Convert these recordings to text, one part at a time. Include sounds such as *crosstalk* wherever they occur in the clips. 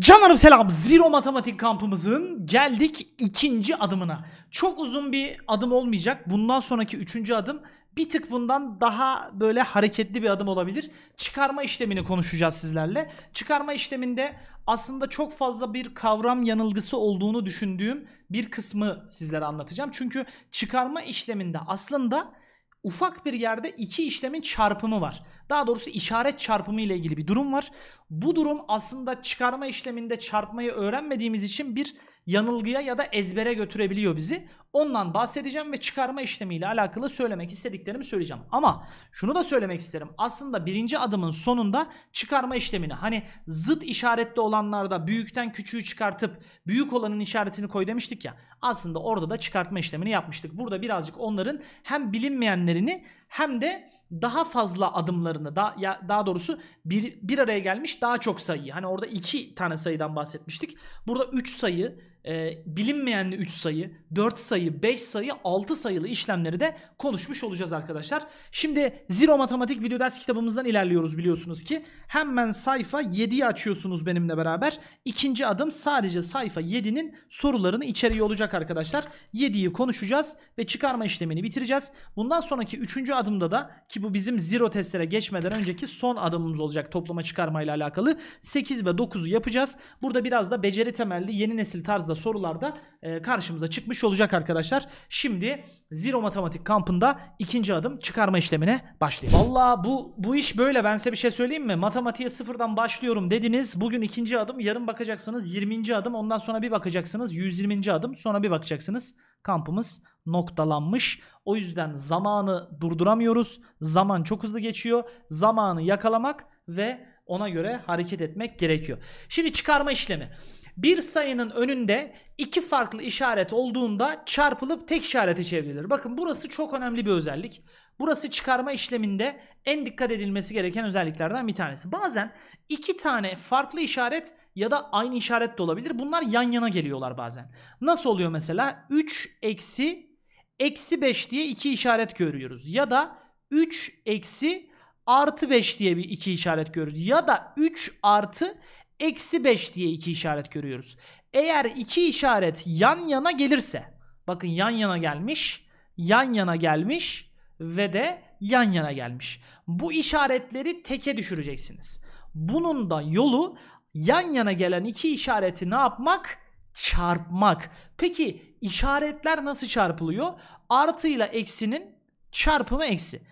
Canlarım selam. Zero Matematik kampımızın geldik ikinci adımına. Çok uzun bir adım olmayacak. Bundan sonraki üçüncü adım bir tık bundan daha böyle hareketli bir adım olabilir. Çıkarma işlemini konuşacağız sizlerle. Çıkarma işleminde aslında çok fazla bir kavram yanılgısı olduğunu düşündüğüm bir kısmı sizlere anlatacağım. Çünkü çıkarma işleminde aslında ufak bir yerde iki işlemin çarpımı var. Daha doğrusu işaret çarpımı ile ilgili bir durum var. Bu durum aslında çıkarma işleminde çarpmayı öğrenmediğimiz için bir yanılgıya ya da ezbere götürebiliyor bizi. Ondan bahsedeceğim ve çıkarma işlemiyle alakalı söylemek istediklerimi söyleyeceğim. Ama şunu da söylemek isterim. Aslında birinci adımın sonunda çıkarma işlemini hani zıt işaretli olanlarda büyükten küçüğü çıkartıp büyük olanın işaretini koy demiştik ya. Aslında orada da çıkartma işlemini yapmıştık. Burada birazcık onların hem bilinmeyenlerini hem de daha fazla adımlarını daha, ya, daha doğrusu bir, bir araya gelmiş daha çok sayı. Hani orada iki tane sayıdan bahsetmiştik. Burada üç sayı e, ee, bilinmeyenli 3 sayı, 4 sayı, 5 sayı, 6 sayılı işlemleri de konuşmuş olacağız arkadaşlar. Şimdi Zero Matematik video ders kitabımızdan ilerliyoruz biliyorsunuz ki. Hemen sayfa 7'yi açıyorsunuz benimle beraber. İkinci adım sadece sayfa 7'nin sorularını içeriği olacak arkadaşlar. 7'yi konuşacağız ve çıkarma işlemini bitireceğiz. Bundan sonraki 3. adımda da ki bu bizim Zero testlere geçmeden önceki son adımımız olacak toplama çıkarmayla alakalı. 8 ve 9'u yapacağız. Burada biraz da beceri temelli yeni nesil tarzda fazla sorularda e, karşımıza çıkmış olacak arkadaşlar. Şimdi Zero Matematik kampında ikinci adım çıkarma işlemine başlayalım. Valla bu, bu iş böyle ben size bir şey söyleyeyim mi? Matematiğe sıfırdan başlıyorum dediniz. Bugün ikinci adım yarın bakacaksınız 20. adım ondan sonra bir bakacaksınız 120. adım sonra bir bakacaksınız kampımız noktalanmış. O yüzden zamanı durduramıyoruz. Zaman çok hızlı geçiyor. Zamanı yakalamak ve ona göre hareket etmek gerekiyor. Şimdi çıkarma işlemi. Bir sayının önünde iki farklı işaret olduğunda çarpılıp tek işarete çevrilir. Bakın burası çok önemli bir özellik. Burası çıkarma işleminde en dikkat edilmesi gereken özelliklerden bir tanesi. Bazen iki tane farklı işaret ya da aynı işaret de olabilir. Bunlar yan yana geliyorlar bazen. Nasıl oluyor mesela? 3 eksi eksi 5 diye iki işaret görüyoruz. Ya da 3 eksi artı 5 diye bir iki işaret görüyoruz. Ya da 3 artı eksi 5 diye iki işaret görüyoruz. Eğer iki işaret yan yana gelirse bakın yan yana gelmiş, yan yana gelmiş ve de yan yana gelmiş. Bu işaretleri teke düşüreceksiniz. Bunun da yolu yan yana gelen iki işareti ne yapmak? Çarpmak. Peki işaretler nasıl çarpılıyor? Artı ile eksinin çarpımı eksi.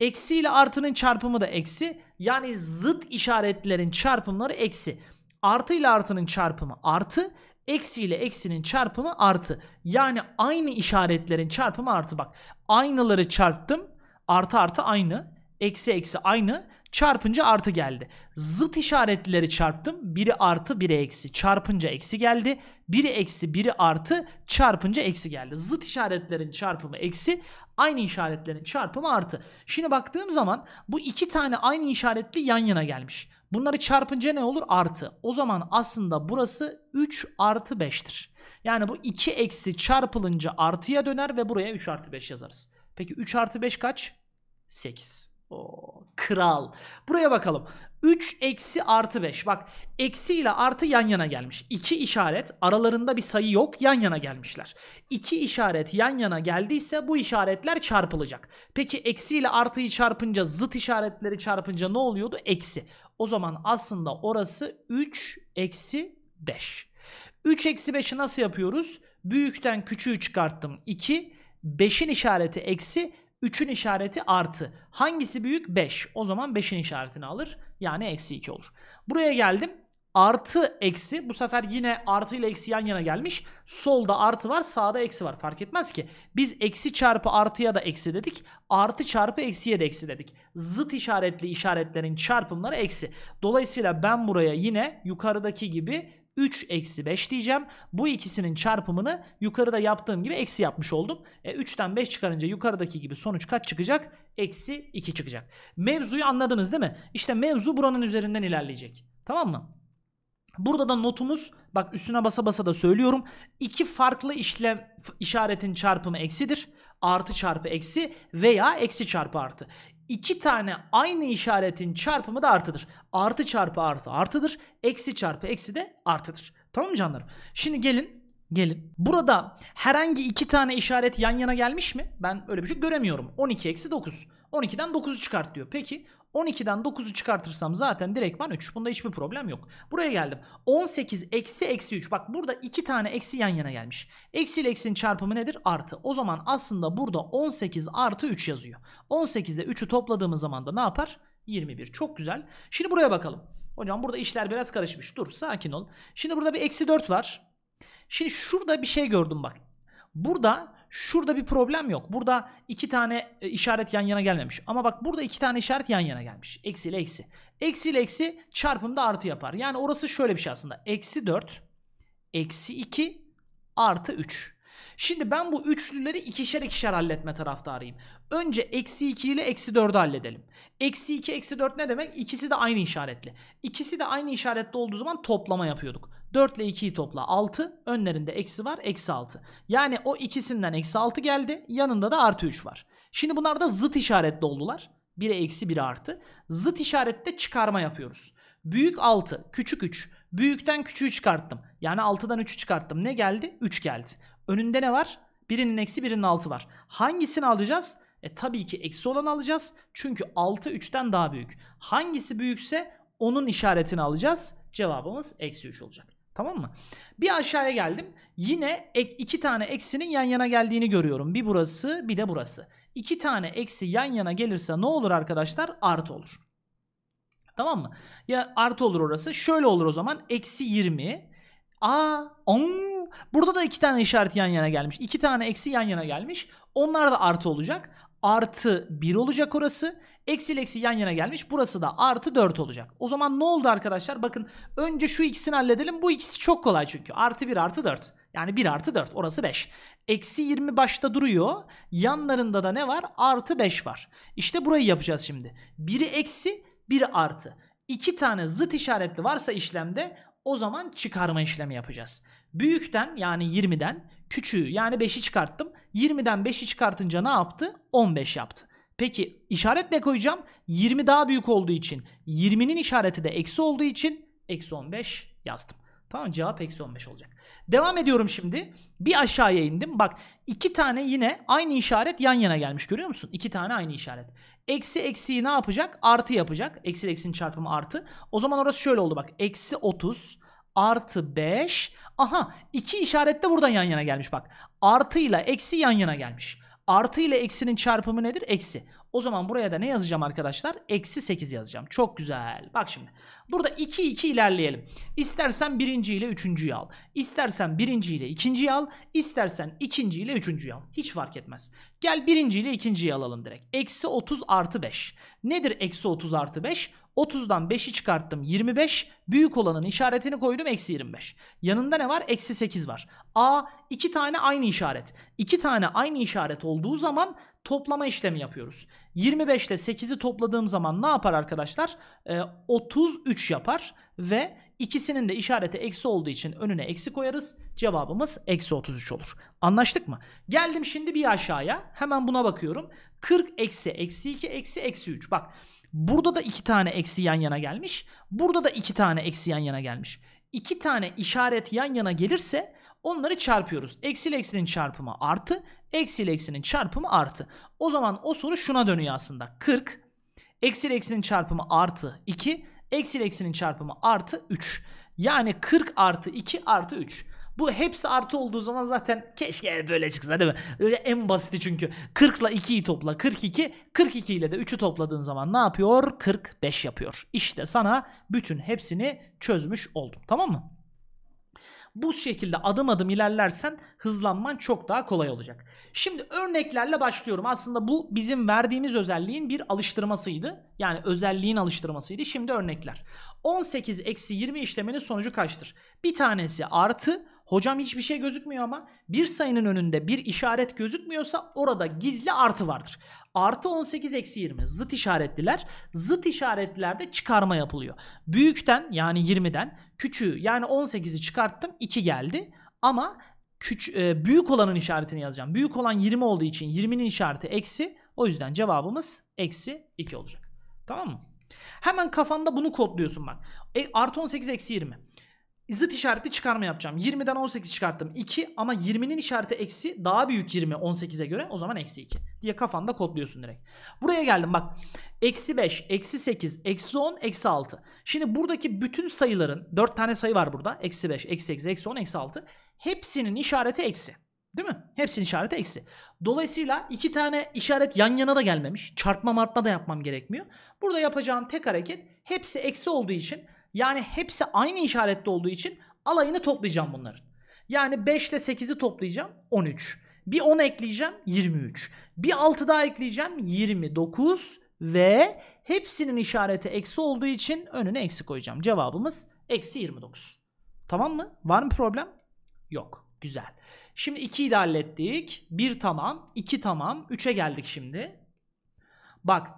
Eksi ile artının çarpımı da eksi. Yani zıt işaretlerin çarpımları eksi artı ile artının çarpımı artı, eksi ile eksinin çarpımı artı. Yani aynı işaretlerin çarpımı artı bak. Aynıları çarptım. Artı artı aynı. Eksi eksi aynı. Çarpınca artı geldi. Zıt işaretleri çarptım. Biri artı biri eksi. Çarpınca eksi geldi. Biri eksi biri artı çarpınca eksi geldi. Zıt işaretlerin çarpımı eksi. Aynı işaretlerin çarpımı artı. Şimdi baktığım zaman bu iki tane aynı işaretli yan yana gelmiş. Bunları çarpınca ne olur? Artı. O zaman aslında burası 3 artı 5'tir. Yani bu 2 eksi çarpılınca artıya döner ve buraya 3 artı 5 yazarız. Peki 3 artı 5 kaç? 8. Oo, kral. Buraya bakalım. 3 eksi artı 5. Bak eksi ile artı yan yana gelmiş. 2 işaret aralarında bir sayı yok yan yana gelmişler. 2 işaret yan yana geldiyse bu işaretler çarpılacak. Peki eksi ile artıyı çarpınca zıt işaretleri çarpınca ne oluyordu? Eksi. O zaman aslında orası 3 eksi 5. 3 eksi 5'i nasıl yapıyoruz? Büyükten küçüğü çıkarttım 2. 5'in işareti eksi 3'ün işareti artı. Hangisi büyük? 5. O zaman 5'in işaretini alır. Yani eksi 2 olur. Buraya geldim. Artı eksi bu sefer yine artı ile eksi yan yana gelmiş. Solda artı var sağda eksi var fark etmez ki. Biz eksi çarpı artıya da eksi dedik. Artı çarpı eksiye de eksi dedik. Zıt işaretli işaretlerin çarpımları eksi. Dolayısıyla ben buraya yine yukarıdaki gibi 3 eksi 5 diyeceğim. Bu ikisinin çarpımını yukarıda yaptığım gibi eksi yapmış oldum. E, 3'ten 5 çıkarınca yukarıdaki gibi sonuç kaç çıkacak? Eksi 2 çıkacak. Mevzuyu anladınız değil mi? İşte mevzu buranın üzerinden ilerleyecek. Tamam mı? Burada da notumuz bak üstüne basa basa da söylüyorum. iki farklı işlem işaretin çarpımı eksidir. Artı çarpı eksi veya eksi çarpı artı. İki tane aynı işaretin çarpımı da artıdır. Artı çarpı artı artıdır. Eksi çarpı eksi de artıdır. Tamam mı canlarım? Şimdi gelin Gelin. Burada herhangi iki tane işaret yan yana gelmiş mi? Ben öyle bir şey göremiyorum. 12 eksi 9. 12'den 9'u çıkart diyor. Peki 12'den 9'u çıkartırsam zaten direktman 3. Bunda hiçbir problem yok. Buraya geldim. 18 eksi eksi 3. Bak burada iki tane eksi yan yana gelmiş. Eksi ile eksinin çarpımı nedir? Artı. O zaman aslında burada 18 artı 3 yazıyor. 18 ile 3'ü topladığımız zaman da ne yapar? 21. Çok güzel. Şimdi buraya bakalım. Hocam burada işler biraz karışmış. Dur sakin ol. Şimdi burada bir eksi 4 var. Şimdi şurada bir şey gördüm bak. Burada şurada bir problem yok. Burada iki tane e, işaret yan yana gelmemiş. Ama bak burada iki tane işaret yan yana gelmiş. Eksi ile eksi. Eksi ile eksi çarpımda artı yapar. Yani orası şöyle bir şey aslında. Eksi 4, eksi 2, artı 3. Şimdi ben bu üçlüleri ikişer ikişer halletme taraftarıyım. Önce eksi 2 ile eksi 4'ü halledelim. Eksi 2, eksi 4 ne demek? İkisi de aynı işaretli. İkisi de aynı işaretli olduğu zaman toplama yapıyorduk. 4 ile 2'yi topla 6. Önlerinde eksi var. Eksi 6. Yani o ikisinden eksi 6 geldi. Yanında da artı 3 var. Şimdi bunlar da zıt işaretli oldular. 1'e eksi 1'e artı. Zıt işarette çıkarma yapıyoruz. Büyük 6, küçük 3. Büyükten küçüğü çıkarttım. Yani 6'dan 3'ü çıkarttım. Ne geldi? 3 geldi. Önünde ne var? Birinin eksi birinin altı var. Hangisini alacağız? E tabii ki eksi olanı alacağız. Çünkü 6 3'ten daha büyük. Hangisi büyükse onun işaretini alacağız. Cevabımız eksi 3 olacak. Tamam mı? Bir aşağıya geldim. Yine ek, iki tane eksinin yan yana geldiğini görüyorum. Bir burası bir de burası. İki tane eksi yan yana gelirse ne olur arkadaşlar? Artı olur. Tamam mı? Ya artı olur orası. Şöyle olur o zaman. Eksi 20. Aa, on. Burada da iki tane işaret yan yana gelmiş. İki tane eksi yan yana gelmiş. Onlar da artı olacak artı 1 olacak orası. Eksi eksi yan yana gelmiş. Burası da artı 4 olacak. O zaman ne oldu arkadaşlar? Bakın önce şu ikisini halledelim. Bu ikisi çok kolay çünkü. Artı 1 artı 4. Yani 1 artı 4 orası 5. Eksi 20 başta duruyor. Yanlarında da ne var? Artı 5 var. İşte burayı yapacağız şimdi. Biri eksi biri artı. İki tane zıt işaretli varsa işlemde o zaman çıkarma işlemi yapacağız. Büyükten yani 20'den küçüğü yani 5'i çıkarttım. 20'den 5'i çıkartınca ne yaptı? 15 yaptı. Peki işaret ne koyacağım? 20 daha büyük olduğu için 20'nin işareti de eksi olduğu için eksi 15 yazdım. Tamam cevap eksi 15 olacak. Devam ediyorum şimdi. Bir aşağıya indim. Bak iki tane yine aynı işaret yan yana gelmiş görüyor musun? İki tane aynı işaret. Eksi eksiyi ne yapacak? Artı yapacak. Eksi eksinin çarpımı artı. O zaman orası şöyle oldu bak. Eksi 30 artı 5. Aha iki işaret de buradan yan yana gelmiş bak. Artı ile eksi yan yana gelmiş. Artı ile eksinin çarpımı nedir? Eksi. O zaman buraya da ne yazacağım arkadaşlar? Eksi 8 yazacağım. Çok güzel. Bak şimdi. Burada 2 2 ilerleyelim. İstersen birinci ile üçüncüyü al. İstersen birinci ile ikinciyi al. İstersen ikinci ile üçüncüyü al. Hiç fark etmez. Gel birinci ile ikinciyi alalım direkt. Eksi 30 artı 5. Nedir eksi 30 artı 5? 30'dan 5'i çıkarttım 25. Büyük olanın işaretini koydum eksi 25. Yanında ne var? Eksi 8 var. A iki tane aynı işaret. İki tane aynı işaret olduğu zaman toplama işlemi yapıyoruz. 25 ile 8'i topladığım zaman ne yapar arkadaşlar? Ee, 33 yapar ve İkisinin de işareti eksi olduğu için önüne eksi koyarız. Cevabımız eksi 33 olur. Anlaştık mı? Geldim şimdi bir aşağıya. Hemen buna bakıyorum. 40 eksi eksi 2 eksi eksi 3. Bak burada da iki tane eksi yan yana gelmiş. Burada da iki tane eksi yan yana gelmiş. İki tane işaret yan yana gelirse onları çarpıyoruz. Eksi ile eksinin çarpımı artı. Eksi ile eksinin çarpımı artı. O zaman o soru şuna dönüyor aslında. 40 eksi ile eksinin çarpımı artı 2 Eksi eksinin çarpımı artı 3. Yani 40 artı 2 artı 3. Bu hepsi artı olduğu zaman zaten keşke böyle çıksa değil mi? Öyle en basiti çünkü. 40 ile 2'yi topla 42. 42 ile de 3'ü topladığın zaman ne yapıyor? 45 yapıyor. İşte sana bütün hepsini çözmüş oldum. Tamam mı? Bu şekilde adım adım ilerlersen hızlanman çok daha kolay olacak. Şimdi örneklerle başlıyorum. Aslında bu bizim verdiğimiz özelliğin bir alıştırmasıydı. Yani özelliğin alıştırmasıydı. Şimdi örnekler. 18 eksi 20 işleminin sonucu kaçtır? Bir tanesi artı Hocam hiçbir şey gözükmüyor ama bir sayının önünde bir işaret gözükmüyorsa orada gizli artı vardır. Artı 18 eksi 20 zıt işaretliler. Zıt işaretlerde çıkarma yapılıyor. Büyükten yani 20'den küçüğü yani 18'i çıkarttım 2 geldi. Ama küç e, büyük olanın işaretini yazacağım. Büyük olan 20 olduğu için 20'nin işareti eksi. O yüzden cevabımız eksi 2 olacak. Tamam mı? Hemen kafanda bunu kodluyorsun bak. E, artı 18 eksi 20 zıt işaretli çıkarma yapacağım. 20'den 18 çıkarttım 2 ama 20'nin işareti eksi daha büyük 20 18'e göre o zaman eksi 2 diye kafanda kodluyorsun direkt. Buraya geldim bak eksi 5, eksi 8, eksi 10, eksi 6. Şimdi buradaki bütün sayıların 4 tane sayı var burada eksi 5, eksi 8, eksi 10, eksi 6 hepsinin işareti eksi. Değil mi? Hepsinin işareti eksi. Dolayısıyla iki tane işaret yan yana da gelmemiş. Çarpma marpma da yapmam gerekmiyor. Burada yapacağım tek hareket hepsi eksi olduğu için yani hepsi aynı işarette olduğu için alayını toplayacağım bunların. Yani 5 ile 8'i toplayacağım 13. Bir 10 ekleyeceğim 23. Bir 6 daha ekleyeceğim 29 ve hepsinin işareti eksi olduğu için önüne eksi koyacağım. Cevabımız eksi 29. Tamam mı? Var mı problem? Yok. Güzel. Şimdi 2'yi de hallettik. 1 tamam. 2 tamam. 3'e geldik şimdi. Bak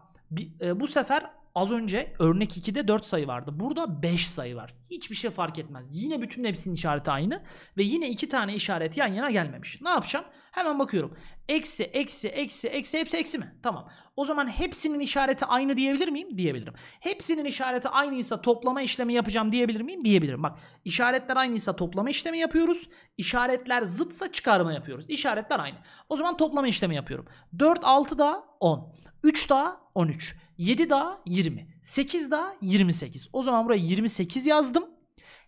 e, bu sefer az önce örnek 2'de 4 sayı vardı. Burada 5 sayı var. Hiçbir şey fark etmez. Yine bütün hepsinin işareti aynı. Ve yine 2 tane işaret yan yana gelmemiş. Ne yapacağım? Hemen bakıyorum. Eksi, eksi, eksi, eksi, hepsi eksi mi? Tamam. O zaman hepsinin işareti aynı diyebilir miyim? Diyebilirim. Hepsinin işareti aynıysa toplama işlemi yapacağım diyebilir miyim? Diyebilirim. Bak işaretler aynıysa toplama işlemi yapıyoruz. İşaretler zıtsa çıkarma yapıyoruz. İşaretler aynı. O zaman toplama işlemi yapıyorum. 4, 6 da 10. 3 daha 13. 7 daha 20. 8 daha 28. O zaman buraya 28 yazdım.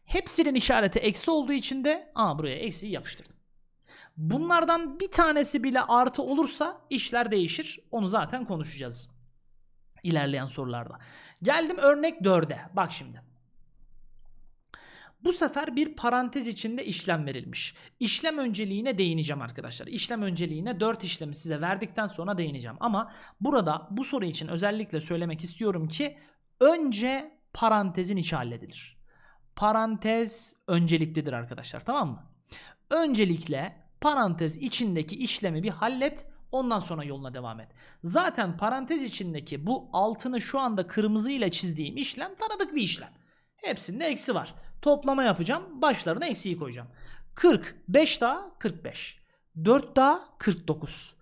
Hepsinin işareti eksi olduğu için de aa buraya eksiyi yapıştırdım. Bunlardan bir tanesi bile artı olursa işler değişir. Onu zaten konuşacağız ilerleyen sorularda. Geldim örnek 4'e. Bak şimdi. Bu sefer bir parantez içinde işlem verilmiş. İşlem önceliğine değineceğim arkadaşlar. İşlem önceliğine 4 işlemi size verdikten sonra değineceğim. Ama burada bu soru için özellikle söylemek istiyorum ki önce parantezin içi halledilir. Parantez önceliklidir arkadaşlar tamam mı? Öncelikle parantez içindeki işlemi bir hallet ondan sonra yoluna devam et. Zaten parantez içindeki bu altını şu anda kırmızı ile çizdiğim işlem tanıdık bir işlem. Hepsinde eksi var. Toplama yapacağım. Başlarına eksiği koyacağım. 40. 5 daha 45. 4 daha 49.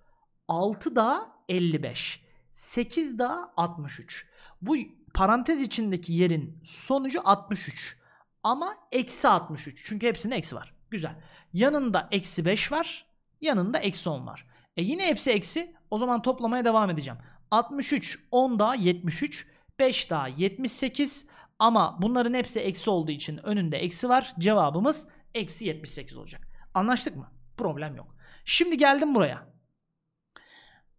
6 daha 55. 8 daha 63. Bu parantez içindeki yerin sonucu 63. Ama eksi 63. Çünkü hepsinde eksi var. Güzel. Yanında eksi 5 var. Yanında eksi 10 var. E yine hepsi eksi. O zaman toplamaya devam edeceğim. 63, 10 daha 73, 5 daha 78, ama bunların hepsi eksi olduğu için önünde eksi var. Cevabımız eksi 78 olacak. Anlaştık mı? Problem yok. Şimdi geldim buraya.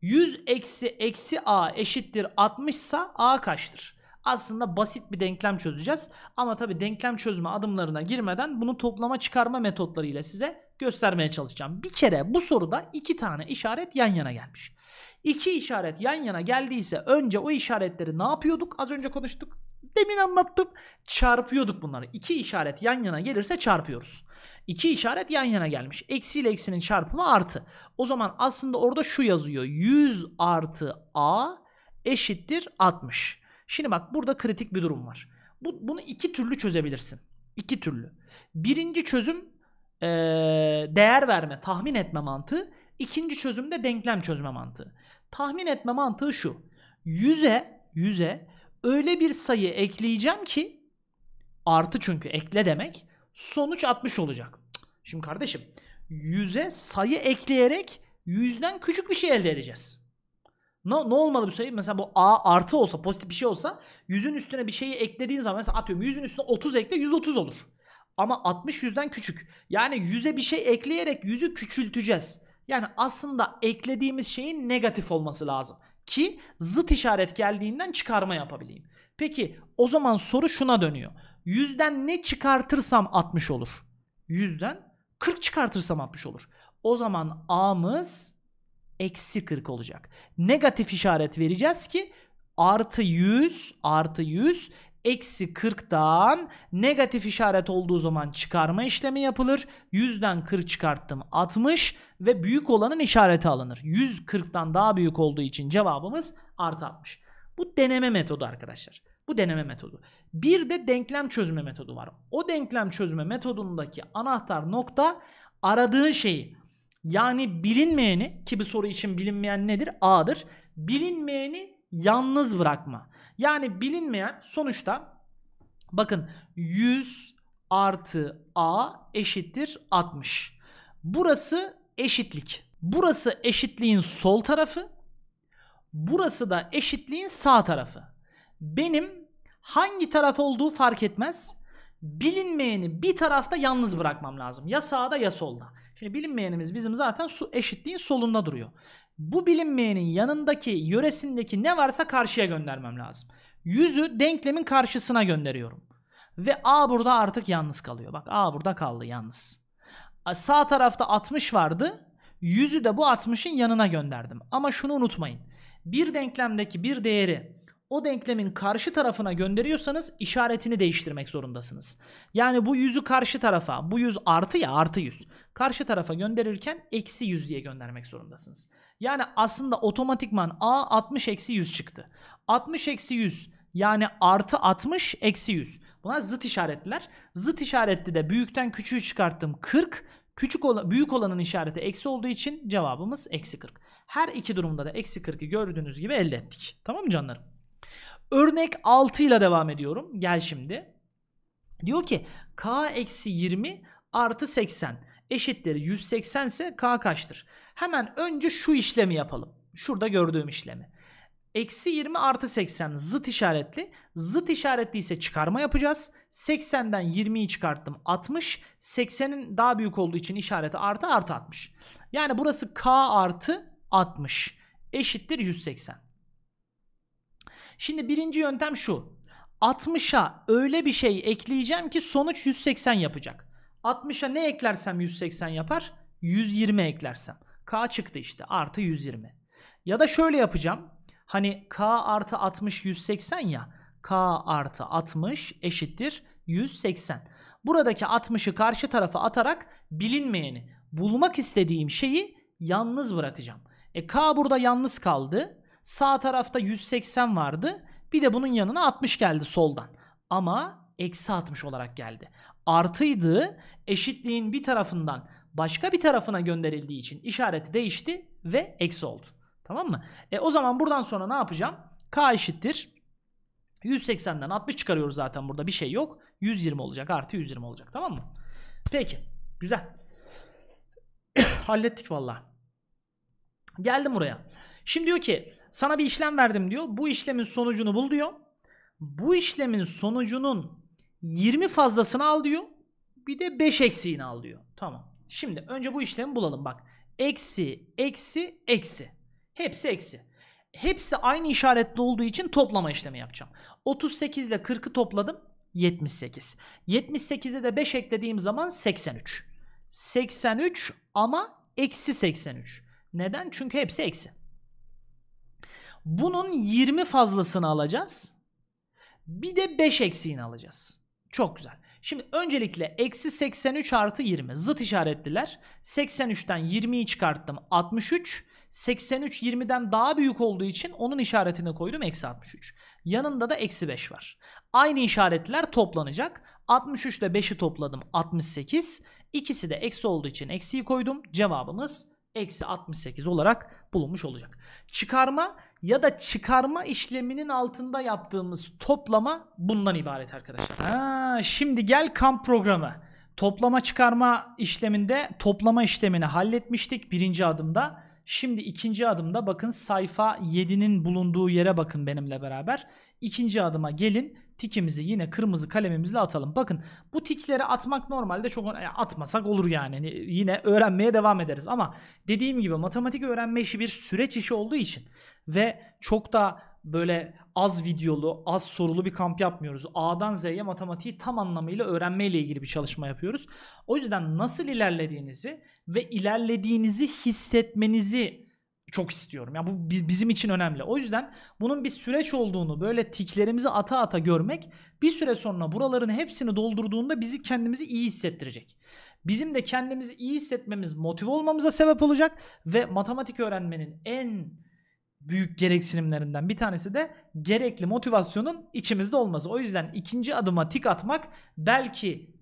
100 eksi eksi a eşittir 60 sa a kaçtır? Aslında basit bir denklem çözeceğiz. Ama tabi denklem çözme adımlarına girmeden bunu toplama çıkarma metotlarıyla size göstermeye çalışacağım. Bir kere bu soruda iki tane işaret yan yana gelmiş. İki işaret yan yana geldiyse önce o işaretleri ne yapıyorduk? Az önce konuştuk. Demin anlattım. Çarpıyorduk bunları. İki işaret yan yana gelirse çarpıyoruz. İki işaret yan yana gelmiş. Eksi ile eksinin çarpımı artı. O zaman aslında orada şu yazıyor. 100 artı a eşittir 60. Şimdi bak burada kritik bir durum var. Bu, bunu iki türlü çözebilirsin. İki türlü. Birinci çözüm ee, değer verme, tahmin etme mantığı. İkinci çözüm de denklem çözme mantığı. Tahmin etme mantığı şu. 100'e 100'e öyle bir sayı ekleyeceğim ki artı çünkü ekle demek sonuç 60 olacak. Şimdi kardeşim 100'e sayı ekleyerek 100'den küçük bir şey elde edeceğiz. Ne, ne olmalı bu sayı? Mesela bu A artı olsa pozitif bir şey olsa 100'ün üstüne bir şeyi eklediğin zaman mesela atıyorum 100'ün üstüne 30 ekle 130 olur. Ama 60 100'den küçük. Yani 100'e bir şey ekleyerek 100'ü küçülteceğiz. Yani aslında eklediğimiz şeyin negatif olması lazım ki zıt işaret geldiğinden çıkarma yapabileyim. Peki o zaman soru şuna dönüyor. Yüzden ne çıkartırsam 60 olur. Yüzden 40 çıkartırsam 60 olur. O zaman A'mız eksi 40 olacak. Negatif işaret vereceğiz ki artı 100 artı 100 Eksi 40'dan negatif işaret olduğu zaman çıkarma işlemi yapılır. 100'den 40 çıkarttım 60 ve büyük olanın işareti alınır. 140'dan daha büyük olduğu için cevabımız artı 60. Bu deneme metodu arkadaşlar. Bu deneme metodu. Bir de denklem çözme metodu var. O denklem çözme metodundaki anahtar nokta aradığın şeyi yani bilinmeyeni ki bu soru için bilinmeyen nedir? A'dır. Bilinmeyeni yalnız bırakma. Yani bilinmeyen sonuçta bakın 100 artı a eşittir 60. Burası eşitlik. Burası eşitliğin sol tarafı. Burası da eşitliğin sağ tarafı. Benim hangi taraf olduğu fark etmez. Bilinmeyeni bir tarafta yalnız bırakmam lazım. Ya sağda ya solda. Şimdi bilinmeyenimiz bizim zaten su eşitliğin solunda duruyor. Bu bilinmeyenin yanındaki yöresindeki ne varsa karşıya göndermem lazım. Yüzü denklemin karşısına gönderiyorum. Ve A burada artık yalnız kalıyor. Bak A burada kaldı yalnız. Sağ tarafta 60 vardı. Yüzü de bu 60'ın yanına gönderdim. Ama şunu unutmayın. Bir denklemdeki bir değeri o denklemin karşı tarafına gönderiyorsanız işaretini değiştirmek zorundasınız. Yani bu yüzü karşı tarafa, bu yüz artı ya artı yüz. Karşı tarafa gönderirken eksi yüz diye göndermek zorundasınız. Yani aslında otomatikman A 60 eksi 100 çıktı. 60 eksi 100 yani artı 60 eksi 100. Bunlar zıt işaretler. Zıt işaretli de büyükten küçüğü çıkarttım 40. Küçük olan, büyük olanın işareti eksi olduğu için cevabımız eksi 40. Her iki durumda da eksi 40'ı gördüğünüz gibi elde ettik. Tamam mı canlarım? Örnek 6 ile devam ediyorum. Gel şimdi. Diyor ki k eksi 20 artı 80 eşitleri 180 ise k kaçtır? Hemen önce şu işlemi yapalım. Şurada gördüğüm işlemi. Eksi 20 artı 80 zıt işaretli. Zıt işaretli ise çıkarma yapacağız. 80'den 20'yi çıkarttım 60. 80'in daha büyük olduğu için işareti artı artı 60. Yani burası k artı 60 eşittir 180. Şimdi birinci yöntem şu. 60'a öyle bir şey ekleyeceğim ki sonuç 180 yapacak. 60'a ne eklersem 180 yapar? 120 eklersem. K çıktı işte artı 120. Ya da şöyle yapacağım. Hani K artı 60 180 ya. K artı 60 eşittir 180. Buradaki 60'ı karşı tarafa atarak bilinmeyeni bulmak istediğim şeyi yalnız bırakacağım. E K burada yalnız kaldı. Sağ tarafta 180 vardı. Bir de bunun yanına 60 geldi soldan. Ama eksi 60 olarak geldi. Artıydı eşitliğin bir tarafından başka bir tarafına gönderildiği için işareti değişti ve eksi oldu. Tamam mı? E, o zaman buradan sonra ne yapacağım? K eşittir. 180'den 60 çıkarıyoruz zaten burada bir şey yok. 120 olacak artı 120 olacak tamam mı? Peki güzel. *clears throat* Hallettik valla. Geldim buraya. Şimdi diyor ki sana bir işlem verdim diyor. Bu işlemin sonucunu bul diyor. Bu işlemin sonucunun 20 fazlasını al diyor. Bir de 5 eksiğini al diyor. Tamam. Şimdi önce bu işlemi bulalım bak. Eksi, eksi, eksi. Hepsi eksi. Hepsi aynı işaretli olduğu için toplama işlemi yapacağım. 38 ile 40'ı topladım. 78. 78'e de 5 eklediğim zaman 83. 83 ama eksi 83. Neden? Çünkü hepsi eksi. Bunun 20 fazlasını alacağız. Bir de 5 eksiğini alacağız. Çok güzel. Şimdi öncelikle eksi 83 artı 20 zıt işaretliler. 83'ten 20'yi çıkarttım 63. 83 20'den daha büyük olduğu için onun işaretini koydum eksi 63. Yanında da eksi 5 var. Aynı işaretler toplanacak. 63 ile 5'i topladım 68. İkisi de eksi olduğu için eksiyi koydum. Cevabımız eksi 68 olarak bulunmuş olacak. Çıkarma ya da çıkarma işleminin altında yaptığımız toplama bundan ibaret arkadaşlar. Ha, şimdi gel kamp programı. Toplama çıkarma işleminde toplama işlemini halletmiştik birinci adımda. Şimdi ikinci adımda bakın sayfa 7'nin bulunduğu yere bakın benimle beraber. İkinci adıma gelin tikimizi yine kırmızı kalemimizle atalım. Bakın bu tikleri atmak normalde çok atmasak olur yani. Hani yine öğrenmeye devam ederiz ama dediğim gibi matematik öğrenme işi bir süreç işi olduğu için ve çok da böyle az videolu, az sorulu bir kamp yapmıyoruz. A'dan Z'ye matematiği tam anlamıyla öğrenmeyle ilgili bir çalışma yapıyoruz. O yüzden nasıl ilerlediğinizi ve ilerlediğinizi hissetmenizi çok istiyorum. Yani bu bizim için önemli. O yüzden bunun bir süreç olduğunu böyle tiklerimizi ata ata görmek bir süre sonra buraların hepsini doldurduğunda bizi kendimizi iyi hissettirecek. Bizim de kendimizi iyi hissetmemiz, motive olmamıza sebep olacak ve matematik öğrenmenin en büyük gereksinimlerinden bir tanesi de gerekli motivasyonun içimizde olması. O yüzden ikinci adıma tik atmak belki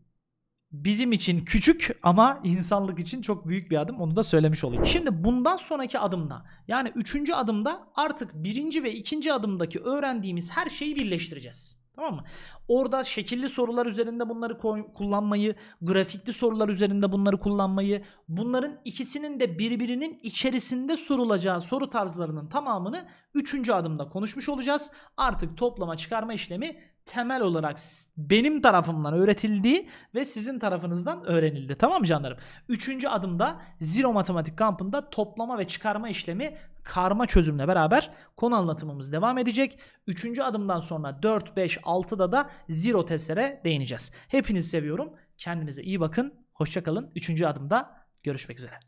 bizim için küçük ama insanlık için çok büyük bir adım onu da söylemiş olayım. Şimdi bundan sonraki adımda yani üçüncü adımda artık birinci ve ikinci adımdaki öğrendiğimiz her şeyi birleştireceğiz. Tamam mı? Orada şekilli sorular üzerinde bunları kullanmayı, grafikli sorular üzerinde bunları kullanmayı, bunların ikisinin de birbirinin içerisinde sorulacağı soru tarzlarının tamamını 3. adımda konuşmuş olacağız. Artık toplama çıkarma işlemi temel olarak benim tarafımdan öğretildi ve sizin tarafınızdan öğrenildi. Tamam mı canlarım? Üçüncü adımda Zero Matematik Kampı'nda toplama ve çıkarma işlemi karma çözümle beraber konu anlatımımız devam edecek. Üçüncü adımdan sonra 4, 5, 6'da da Zero testlere değineceğiz. Hepinizi seviyorum. Kendinize iyi bakın. Hoşçakalın. Üçüncü adımda görüşmek üzere.